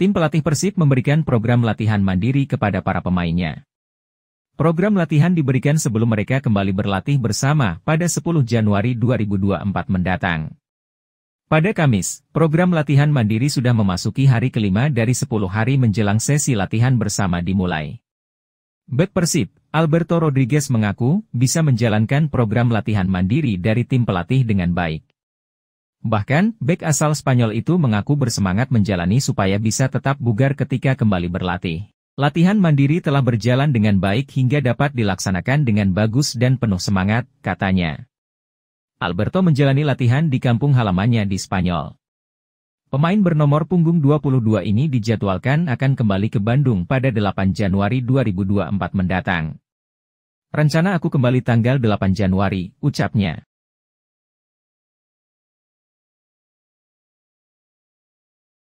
Tim pelatih Persib memberikan program latihan mandiri kepada para pemainnya. Program latihan diberikan sebelum mereka kembali berlatih bersama pada 10 Januari 2024 mendatang. Pada Kamis, program latihan mandiri sudah memasuki hari kelima dari 10 hari menjelang sesi latihan bersama dimulai. Bek Persib, Alberto Rodriguez mengaku bisa menjalankan program latihan mandiri dari tim pelatih dengan baik. Bahkan, bek asal Spanyol itu mengaku bersemangat menjalani supaya bisa tetap bugar ketika kembali berlatih. Latihan mandiri telah berjalan dengan baik hingga dapat dilaksanakan dengan bagus dan penuh semangat, katanya. Alberto menjalani latihan di kampung halamannya di Spanyol. Pemain bernomor punggung 22 ini dijadwalkan akan kembali ke Bandung pada 8 Januari 2024 mendatang. Rencana aku kembali tanggal 8 Januari, ucapnya.